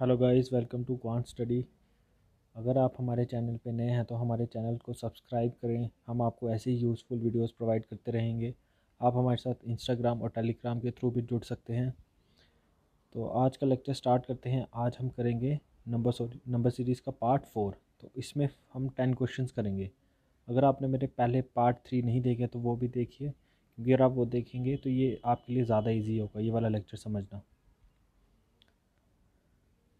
hello guys welcome to quant study अगर आप हमारे चैनल पे नए हैं तो हमारे चैनल को सब्सक्राइब करें हम आपको ऐसे ही यूज़फुल वीडियोस प्रोवाइड करते रहेंगे आप हमारे साथ इंस्टाग्राम और टेलीग्राम के थ्रू भी जुड़ सकते हैं तो आज का लेक्चर स्टार्ट करते हैं आज हम करेंगे नंबर सॉरी नंबर सीरीज़ का पार्ट फोर तो इसमें हम टेन क्वेश्चन करेंगे अगर आपने मेरे पहले पार्ट थ्री नहीं देखे तो वो भी देखिए क्योंकि अगर आप वो देखेंगे तो ये आपके लिए ज़्यादा ईजी होगा ये वाला लेक्चर समझना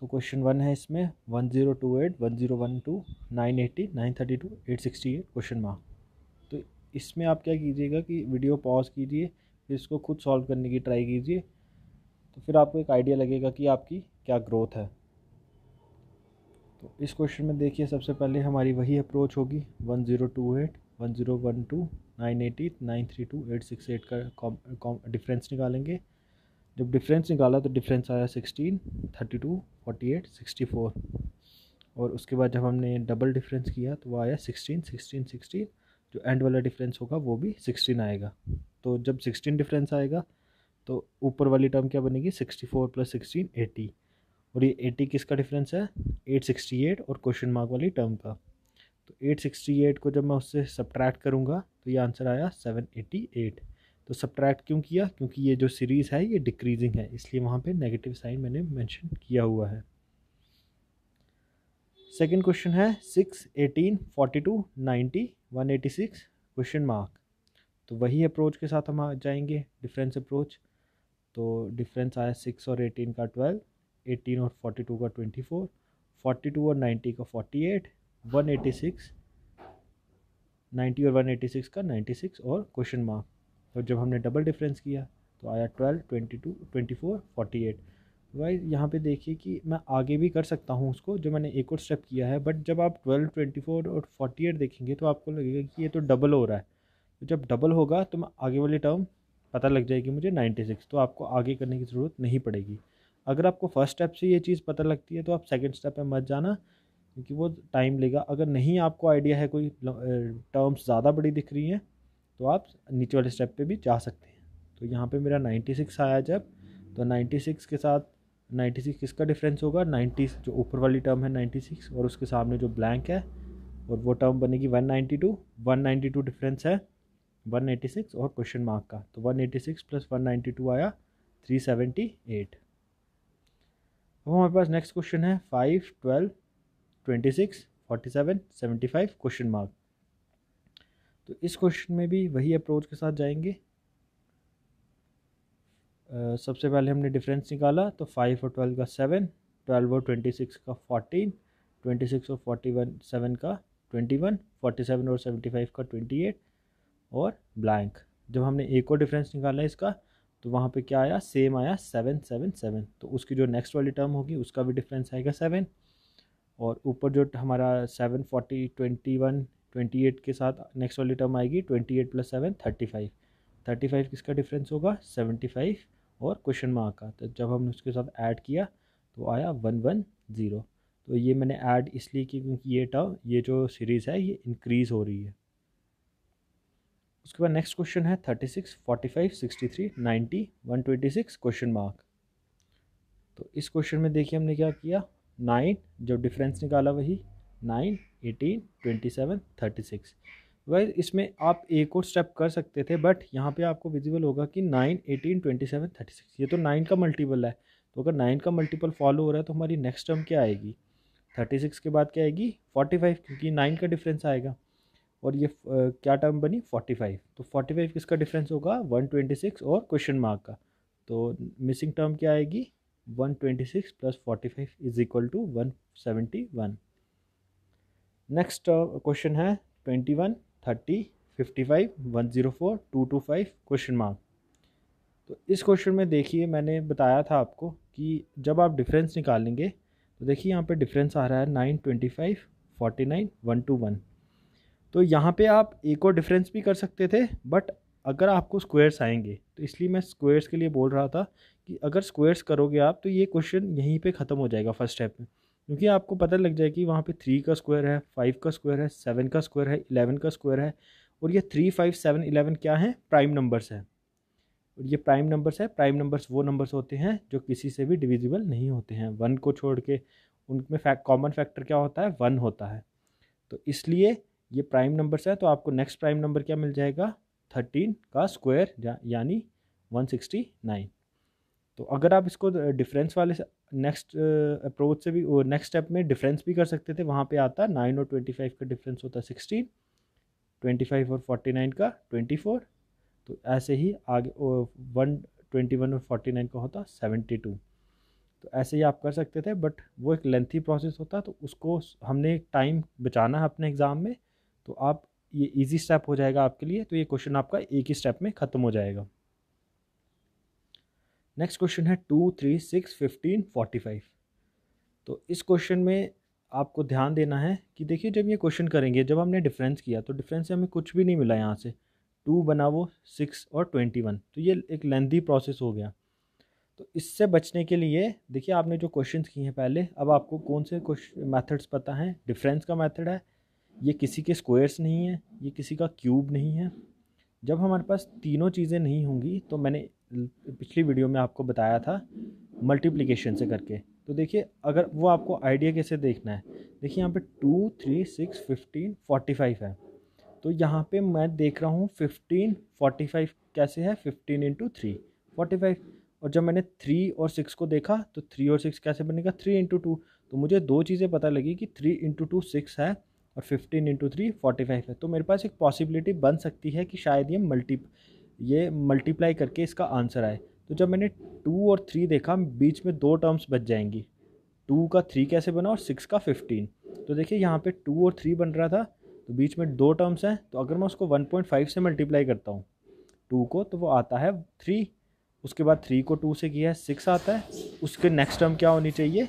तो क्वेश्चन वन है इसमें one zero two eight one zero one two nine eighty nine thirty two eight sixty eight question mark तो इसमें आप क्या कीजिएगा कि वीडियो पॉज कीजिए फिर इसको खुद सॉल्व करने की ट्राई कीजिए तो फिर आपको एक आइडिया लगेगा कि आपकी क्या ग्रोथ है तो इस क्वेश्चन में देखिए सबसे पहले हमारी वही अप्रोच होगी one zero two eight one zero one two nine eighty nine three two eight six eight का डिफरेंस निकालेंगे जब डिफरेंस निकाला तो डिफरेंस आया sixteen thirty two forty eight sixty four और उसके बाद जब हमने डबल डिफरेंस किया तो वो आया सिक्सटीन सिक्सटीन सिक्सटीन जो एंड वाला डिफरेंस होगा वो भी सिक्सटीन आएगा तो जब सिक्सटीन डिफरेंस आएगा तो ऊपर वाली टर्म क्या बनेगी sixty four plus sixteen eighty और ये एटी किसका डिफरेंस है एट सिक्सटी एट और क्वेश्चन मार्क वाली टर्म का तो एट सिक्सटी एट को जब मैं उससे सब्ट्रैक्ट करूँगा तो ये आंसर आया सेवन एटी एट तो सब्ट्रैक्ट क्यों किया क्योंकि ये जो सीरीज़ है ये डिक्रीजिंग है इसलिए वहाँ पे नेगेटिव साइन मैंने मेंशन किया हुआ है सेकंड क्वेश्चन है six eighteen forty two ninety one eighty six question mark तो वही अप्रोच के साथ हम जाएंगे डिफरेंस अप्रोच तो डिफरेंस आया सिक्स और एटीन का ट्वेल्व एटीन और फोर्टी टू का ट्वेंटी फोर फोर्टी टू और नाइन्टी का forty eight one eighty six ninety और वन एटी सिक्स का नाइन्टी सिक्स और क्वेश्चन मार्क और जब हमने डबल डिफरेंस किया तो आया twelve twenty two twenty four forty eight wise यहाँ पे देखिए कि मैं आगे भी कर सकता हूँ उसको जो मैंने एक और स्टेप किया है बट जब आप ट्वेल्व ट्वेंटी फोर और फोर्टी एट देखेंगे तो आपको लगेगा कि ये तो डबल हो रहा है तो जब डबल होगा तो मैं आगे वाली टर्म पता लग जाएगी मुझे नाइन्टी सिक्स तो आपको आगे करने की ज़रूरत नहीं पड़ेगी अगर आपको फर्स्ट स्टेप से ये चीज़ पता लगती है तो आप सेकेंड स्टेप पर मत जाना क्योंकि वो टाइम लेगा अगर नहीं आपको आइडिया है कोई टर्म्स ज़्यादा बड़ी दिख रही हैं तो आप नीचे वाले स्टेप पे भी जा सकते हैं तो यहाँ पे मेरा नाइन्टी सिक्स आया जब तो नाइन्टी सिक्स के साथ नाइन्टी सिक्स किसका डिफरेंस होगा नाइन्टी जो ऊपर वाली टर्म है नाइन्टी सिक्स और उसके सामने जो ब्लैंक है और वो टर्म बनेगी one one ninety two ninety two difference है वन एटी सिक्स और क्वेश्चन मार्क का तो one eighty six plus one ninety two आया थ्री सेवेंटी एट अब हमारे पास नेक्स्ट क्वेश्चन है five twelve twenty six forty seven seventy five question mark तो इस क्वेश्चन में भी वही अप्रोच के साथ जाएंगे आ, सबसे पहले हमने डिफरेंस निकाला तो फाइव और ट्वेल्व का सेवन ट्वेल्व और ट्वेंटी सिक्स का फोर्टीन ट्वेंटी सिक्स और फोर्टी वन सेवन का ट्वेंटी वन फोर्टी सेवन और सेवेंटी फाइव का ट्वेंटी एट और ब्लैंक जब हमने एक और डिफरेंस निकाला इसका तो वहाँ पे क्या आया सेम आया सेवन सेवन सेवन तो उसकी जो नेक्स्ट वाली टर्म होगी उसका भी डिफरेंस आएगा सेवन और ऊपर जो हमारा seven forty twenty one twenty eight के साथ नेक्स्ट वाली टर्म आएगी twenty eight plus seven thirty five thirty five किसका डिफरेंस होगा सेवेंटी फाइव और क्वेश्चन मार्क का तो जब हमने उसके साथ ऐड किया तो आया वन वन ज़ीरो तो ये मैंने ऐड इसलिए की क्योंकि ये टर्म ये जो सीरीज़ है ये इंक्रीज़ हो रही है उसके बाद नेक्स्ट क्वेश्चन है thirty six forty five sixty three ninety one twenty six question mark तो इस क्वेश्चन में देखिए हमने क्या किया नाइन जब डिफरेंस निकाला वही nine eighteen twenty seven thirty six वह इसमें आप एक और स्टेप कर सकते थे बट यहाँ पे आपको विजिबल होगा कि nine eighteen twenty seven thirty six ये तो नाइन का मल्टीपल है तो अगर नाइन का मल्टीपल फॉलो हो रहा है तो हमारी नेक्स्ट टर्म क्या आएगी थर्टी सिक्स के बाद क्या आएगी फोर्टी फाइव क्योंकि नाइन का डिफरेंस आएगा और ये क्या टर्म बनी फोर्टी फाइव तो फोर्टी फाइव किसका डिफरेंस होगा वन ट्वेंटी सिक्स और क्वेश्चन मार्क का तो मिसिंग टर्म क्या आएगी one twenty six plus forty five is equal to one seventy one next question uh, है twenty one thirty fifty five one zero four two two five question mark तो इस question में देखिए मैंने बताया था आपको कि जब आप डिफरेंस निकालेंगे तो देखिए यहाँ पे डिफरेंस आ रहा है nine twenty five forty nine one two one तो यहाँ पे आप एक और डिफरेंस भी कर सकते थे बट अगर आपको स्क्वेयर्स आएंगे तो इसलिए मैं स्क्वेयर्स के लिए बोल रहा था कि अगर स्क्वेयर्स करोगे आप तो ये क्वेश्चन यहीं पे ख़त्म हो जाएगा फर्स्ट स्टेप में क्योंकि आपको पता लग जाए कि वहाँ पे थ्री का स्क्वायर है फाइव का स्क्वायर है सेवन का स्क्वायर है इलेवन का स्क्वायर है और ये थ्री फाइव सेवन इलेवन क्या है प्राइम नंबर्स है और ये प्राइम नंबर्स है प्राइम नंबर्स वो नंबर्स होते हैं जो किसी से भी डिविजिबल नहीं होते हैं वन को छोड़ के उनमें फैक कॉमन फैक्टर क्या होता है वन होता है तो इसलिए ये प्राइम नंबर्स है तो आपको नेक्स्ट प्राइम नंबर क्या मिल जाएगा थर्टीन का स्क्वायर यानी वन सिक्सटी नाइन तो अगर आप इसको डिफरेंस वाले नेक्स्ट अप्रोच से भी नेक्स्ट स्टेप में डिफरेंस भी कर सकते थे वहाँ पे आता नाइन और ट्वेंटी फाइव का डिफरेंस होता सिक्सटीन ट्वेंटी फाइव और फोर्टी नाइन का ट्वेंटी फोर तो ऐसे ही आगे वन ट्वेंटी वन और फोर्टी नाइन का होता सेवेंटी टू तो ऐसे ही आप कर सकते थे बट वो एक लेंथी प्रोसेस होता तो उसको हमने टाइम बचाना है अपने एग्ज़ाम में तो आप ये इजी स्टेप हो जाएगा आपके लिए तो ये क्वेश्चन आपका एक ही स्टेप में ख़त्म हो जाएगा नेक्स्ट क्वेश्चन है two three six fifteen forty five तो इस क्वेश्चन में आपको ध्यान देना है कि देखिए जब ये क्वेश्चन करेंगे जब हमने डिफरेंस किया तो डिफरेंस से हमें कुछ भी नहीं मिला यहाँ से टू बना वो सिक्स और ट्वेंटी वन तो ये एक लेंदी प्रोसेस हो गया तो इससे बचने के लिए देखिए आपने जो क्वेश्चन किए हैं पहले अब आपको कौन से मेथड्स पता हैं डिफरेंस का मेथड है ये किसी के स्क्वेयर्स नहीं है ये किसी का क्यूब नहीं है जब हमारे पास तीनों चीज़ें नहीं होंगी तो मैंने पिछली वीडियो में आपको बताया था मल्टीप्लिकेशन से करके तो देखिए अगर वो आपको आइडिया कैसे देखना है देखिए यहाँ पे two three six fifteen forty five है तो यहाँ पे मैं देख रहा हूँ फिफ्टीन फोर्टी फाइव कैसे है fifteen into three forty five और जब मैंने थ्री और सिक्स को देखा तो थ्री और सिक्स कैसे बनेगा थ्री इंटू टू तो मुझे दो चीज़ें पता लगी कि थ्री इंटू टू सिक्स है और fifteen into three forty five है तो मेरे पास एक पॉसिबिलिटी बन सकती है कि शायद ये मल्टी ये मल्टीप्लाई करके इसका आंसर आए तो जब मैंने टू और थ्री देखा बीच में दो टर्म्स बच जाएंगी टू का थ्री कैसे बना और सिक्स का फिफ्टीन तो देखिए यहाँ पे टू और थ्री बन रहा था तो बीच में दो टर्म्स हैं तो अगर मैं उसको वन पॉइंट फाइव से मल्टीप्लाई करता हूँ टू को तो वो आता है थ्री उसके बाद थ्री को टू से किया है सिक्स आता है उसके नेक्स्ट टर्म क्या होनी चाहिए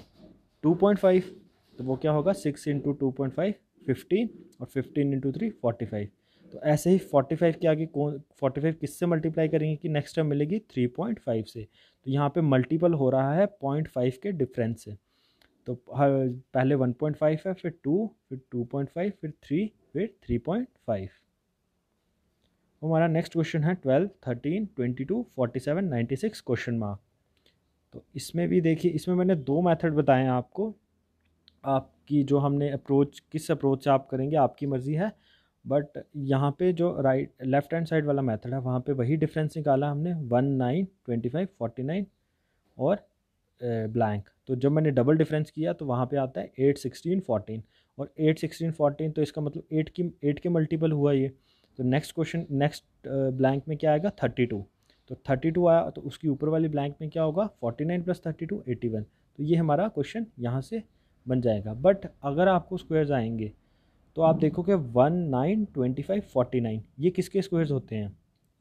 टू पॉइंट फाइव तो वो क्या होगा six into two point five fifteen और fifteen into three forty five तो ऐसे ही 45 के आगे कौन 45 किससे मल्टीप्लाई करेंगे कि नेक्स्ट टर्म मिलेगी 3.5 से तो यहाँ पे मल्टीपल हो रहा है 0.5 के डिफरेंस से तो पहले 1.5 है फिर 2 फिर 2.5 फिर 3 फिर 3.5 हमारा नेक्स्ट क्वेश्चन है 12 13 22 47 96 क्वेश्चन मार्क तो इसमें भी देखिए इसमें मैंने दो मेथड बताए हैं आपको आपकी जो हमने अप्रोच किस अप्रोच से आप करेंगे आपकी मर्ज़ी है बट यहाँ पे जो राइट लेफ़्ट हैंड साइड वाला मेथड है वहाँ पे वही डिफरेंस निकाला हमने one nine twenty five forty nine और ब्लैंक तो जब मैंने डबल डिफरेंस किया तो वहाँ पे आता है एट सिक्सटीन फोर्टीन और एट सिक्सटीन फोर्टीन तो इसका मतलब एट की एट के मल्टीपल हुआ ये तो नेक्स्ट क्वेश्चन नेक्स्ट ब्लैंक में क्या आएगा थर्टी टू तो थर्टी टू आया तो उसकी ऊपर वाली ब्लैंक में क्या होगा forty nine plus thirty two eighty one तो ये हमारा क्वेश्चन यहाँ से बन जाएगा बट अगर आपको स्क्वेयर आएंगे तो आप देखोगे one nine twenty five forty nine ये किसके स्क्वायर्स होते हैं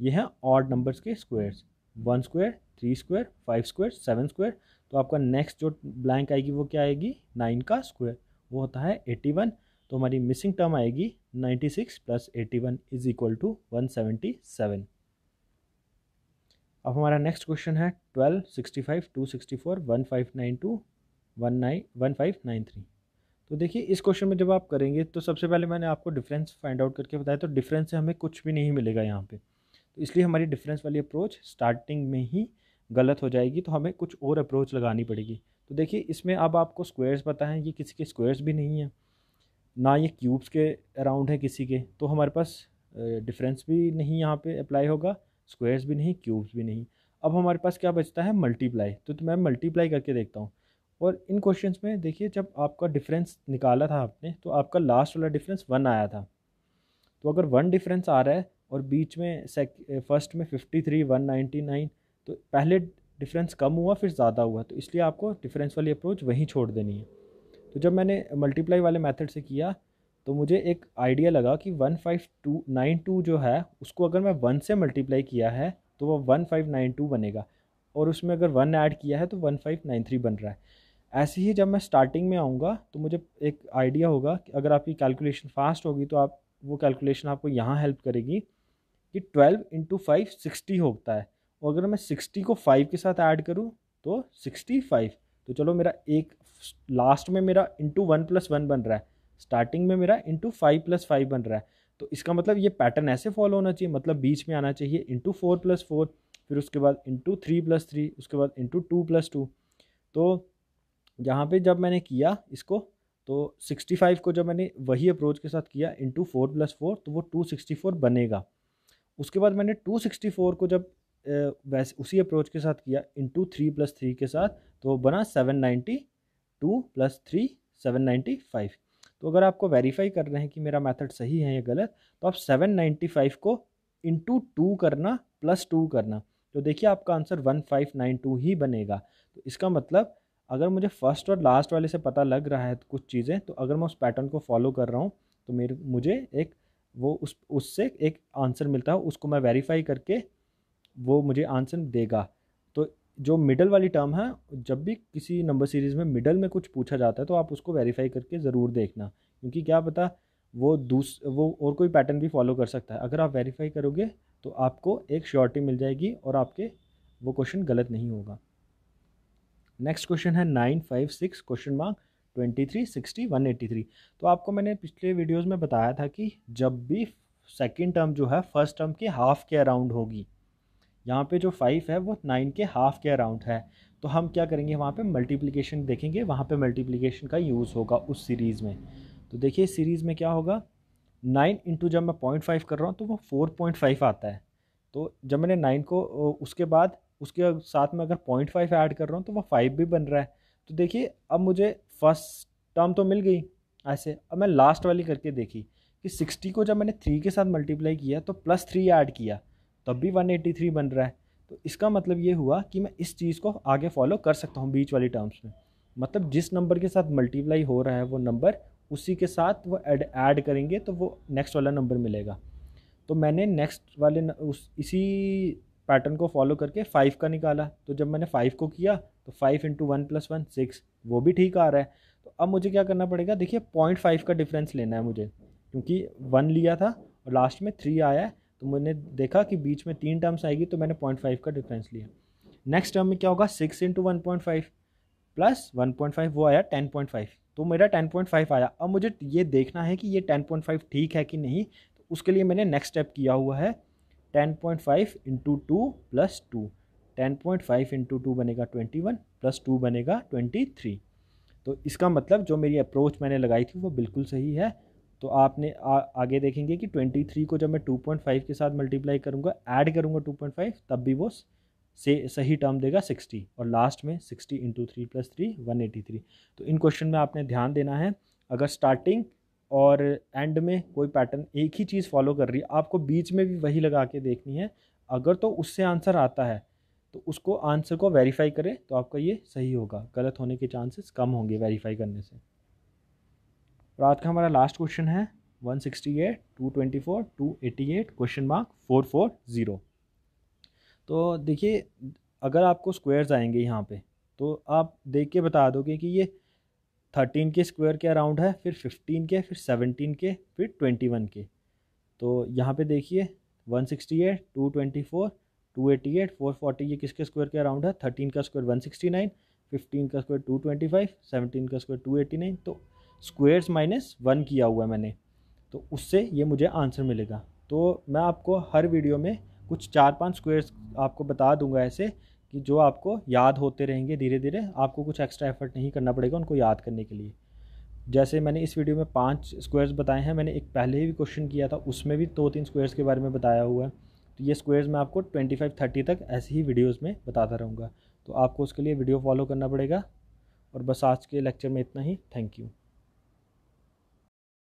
ये हैं ऑड नंबर्स के squares one square three square five square seven square तो आपका नेक्स्ट जो ब्लैंक आएगी वो क्या आएगी नाइन का स्क्वायर वो होता है एट्टी वन तो हमारी मिसिंग टर्म आएगी ninety six plus eighty one is equal to one seventy seven अब हमारा नेक्स्ट क्वेश्चन है twelve sixty five two sixty four one five nine two one nine one five nine three तो देखिए इस question में जब आप करेंगे तो सबसे पहले मैंने आपको डिफरेंस फाइंड आउट करके बताया तो डिफरेंस से हमें कुछ भी नहीं मिलेगा यहाँ पे तो इसलिए हमारी डिफरेंस वाली अप्रोच स्टार्टिंग में ही गलत हो जाएगी तो हमें कुछ और अप्रोच लगानी पड़ेगी तो देखिए इसमें अब आपको स्क्वेयर्स पता है ये किसी के स्क्वेयर्स भी नहीं हैं ना ये क्यूब्स के अराउंड है किसी के तो हमारे पास डिफरेंस भी नहीं यहाँ पर अप्लाई होगा स्क्वेयर्स भी नहीं क्यूब्स भी नहीं अब हमारे पास क्या बचता है मल्टीप्लाई तो, तो मैं मल्टीप्लाई करके देखता हूँ और इन क्वेश्चन में देखिए जब आपका डिफरेंस निकाला था आपने तो आपका लास्ट वाला डिफरेंस वन आया था तो अगर वन डिफरेंस आ रहा है और बीच में फर्स्ट में fifty three one ninety nine तो पहले डिफरेंस कम हुआ फिर ज़्यादा हुआ तो इसलिए आपको डिफरेंस वाली अप्रोच वहीं छोड़ देनी है तो जब मैंने मल्टीप्लाई वाले मेथड से किया तो मुझे एक आइडिया लगा कि one five two nine two जो है उसको अगर मैं वन से मल्टीप्लाई किया है तो वह वन फाइव नाइन टू बनेगा और उसमें अगर वन ऐड किया है तो वन फाइव नाइन थ्री बन रहा है ऐसे ही जब मैं स्टार्टिंग में आऊँगा तो मुझे एक आइडिया होगा कि अगर आपकी कैलकुलेशन फास्ट होगी तो आप वो कैलकुलेशन आपको यहाँ हेल्प करेगी कि ट्वेल्व इंटू फाइव सिक्सटी होता है और अगर मैं सिक्सटी को फाइव के साथ ऐड करूँ तो सिक्सटी फाइव तो चलो मेरा एक लास्ट में मेरा इंटू वन प्लस वन बन रहा है स्टार्टिंग में मेरा इंटू फाइव प्लस फाइव बन रहा है तो इसका मतलब ये पैटर्न ऐसे फॉलो होना चाहिए मतलब बीच में आना चाहिए इंटू फोर प्लस फोर फिर उसके बाद इंटू थ्री प्लस थ्री उसके बाद इंटू टू प्लस टू तो यहाँ पे जब मैंने किया इसको तो 65 को जब मैंने वही अप्रोच के साथ किया इंटू फोर प्लस फोर तो वो 264 बनेगा उसके बाद मैंने 264 को जब वैसे उसी अप्रोच के साथ किया इंटू थ्री प्लस थ्री के साथ तो वो बना seven ninety two plus three seven ninety five तो अगर आपको वेरीफाई कर रहे हैं कि मेरा मेथड सही है या गलत तो आप सेवन नाइन्टी फाइव को इंटू टू करना प्लस टू करना तो देखिए आपका answer one five nine two ही बनेगा तो इसका मतलब अगर मुझे फर्स्ट और लास्ट वाले से पता लग रहा है कुछ चीज़ें तो अगर मैं उस पैटर्न को फॉलो कर रहा हूँ तो मेरे मुझे एक वो उस उससे एक आंसर मिलता है उसको मैं वेरीफाई करके वो मुझे आंसर देगा तो जो मिडल वाली टर्म है जब भी किसी नंबर सीरीज़ में मिडल में कुछ पूछा जाता है तो आप उसको वेरीफाई करके ज़रूर देखना क्योंकि क्या पता वो दूस वो और कोई पैटर्न भी फॉलो कर सकता है अगर आप वेरीफाई करोगे तो आपको एक श्योरिटी मिल जाएगी और आपके वो क्वेश्चन गलत नहीं होगा नेक्स्ट क्वेश्चन है nine five six question mark twenty three sixty one eighty three तो आपको मैंने पिछले वीडियोस में बताया था कि जब भी सेकेंड टर्म जो है फर्स्ट टर्म के हाफ के अराउंड होगी यहाँ पे जो फाइव है वो नाइन के हाफ के अराउंड है तो हम क्या करेंगे वहाँ पे मल्टीप्लिकेशन देखेंगे वहाँ पे मल्टीप्लिकेशन का यूज़ होगा उस सीरीज़ में तो देखिए सीरीज़ में क्या होगा नाइन इंटू जब मैं पॉइंट फाइव कर रहा हूँ तो वो फोर पॉइंट फाइव आता है तो जब मैंने नाइन को उसके बाद उसके साथ में अगर पॉइंट फाइव ऐड कर रहा हूँ तो वह फाइव भी बन रहा है तो देखिए अब मुझे फर्स्ट टर्म तो मिल गई ऐसे अब मैं लास्ट वाली करके देखी कि सिक्सटी को जब मैंने थ्री के साथ मल्टीप्लाई किया तो प्लस थ्री ऐड किया तब भी वन एटी थ्री बन रहा है तो इसका मतलब ये हुआ कि मैं इस चीज़ को आगे फॉलो कर सकता हूँ बीच वाली टर्म्स में मतलब जिस नंबर के साथ मल्टीप्लाई हो रहा है वो नंबर उसी के साथ वो एड ऐड करेंगे तो वो नेक्स्ट वाला नंबर मिलेगा तो मैंने नेक्स्ट वाले न, उस इसी पैटर्न को फॉलो करके फाइव का निकाला तो जब मैंने फाइव को किया तो five into one plus one six वो भी ठीक आ रहा है तो अब मुझे क्या करना पड़ेगा देखिए पॉइंट फाइव का डिफरेंस लेना है मुझे क्योंकि वन लिया था और लास्ट में थ्री आया है तो मैंने देखा कि बीच में तीन टर्म्स आएगी तो मैंने पॉइंट फाइव का डिफरेंस लिया नेक्स्ट टर्म में क्या होगा six into one point five plus one point five वो आया टेन पॉइंट फाइव तो मेरा टेन पॉइंट फाइव आया अब मुझे ये देखना है कि ये टेन पॉइंट फाइव ठीक है कि नहीं तो उसके लिए मैंने नेक्स्ट स्टेप किया हुआ है ten point five into two plus two ten point five into two बनेगा ट्वेंटी वन प्लस टू बनेगा ट्वेंटी थ्री तो इसका मतलब जो मेरी अप्रोच मैंने लगाई थी वो बिल्कुल सही है तो आपने आ, आगे देखेंगे कि ट्वेंटी थ्री को जब मैं टू पॉइंट फाइव के साथ मल्टीप्लाई करूंगा ऐड पॉइंट फाइव तब भी वो से सही टर्म देगा सिक्सटी और लास्ट में sixty into three plus three one eighty three तो इन क्वेश्चन में आपने ध्यान देना है अगर स्टार्टिंग और एंड में कोई पैटर्न एक ही चीज़ फॉलो कर रही है आपको बीच में भी वही लगा के देखनी है अगर तो उससे आंसर आता है तो उसको आंसर को वेरीफाई करें तो आपका ये सही होगा गलत होने के चांसेस कम होंगे वेरीफाई करने से रात का हमारा लास्ट क्वेश्चन है 168, 224, 288 क्वेश्चन मार्क 440 तो देखिए अगर आपको स्क्वायर्स आएंगे यहाँ पे तो आप देख के बता दोगे कि ये थर्टीन के स्क्वायर के अराउंड है फिर फिफ्टीन के फिर सेवनटीन के फिर ट्वेंटी वन के तो यहाँ पे देखिए one sixty eight two twenty four two eighty eight four forty ये किसके स्क्वायर के अराउंड है थर्टीन का square one sixty nine fifteen का square two twenty five seventeen का स्क्वायर टू एटी नाइन तो स्क्वेयर्स माइनस वन किया हुआ है मैंने तो उससे ये मुझे आंसर मिलेगा तो मैं आपको हर वीडियो में कुछ चार पाँच स्क्वायर्स आपको बता दूंगा ऐसे कि जो आपको याद होते रहेंगे धीरे धीरे आपको कुछ एक्स्ट्रा एफर्ट नहीं करना पड़ेगा उनको याद करने के लिए जैसे मैंने इस वीडियो में पांच स्क्वायर्स बताए हैं मैंने एक पहले भी क्वेश्चन किया था उसमें भी दो तीन स्क्वायर्स के बारे में बताया हुआ है तो ये स्क्वायर्स मैं आपको ट्वेंटी फाइव थर्टी तक ऐसे ही वीडियोज़ में बताता रहूँगा तो आपको उसके लिए वीडियो फॉलो करना पड़ेगा और बस आज के लेक्चर में इतना ही थैंक यू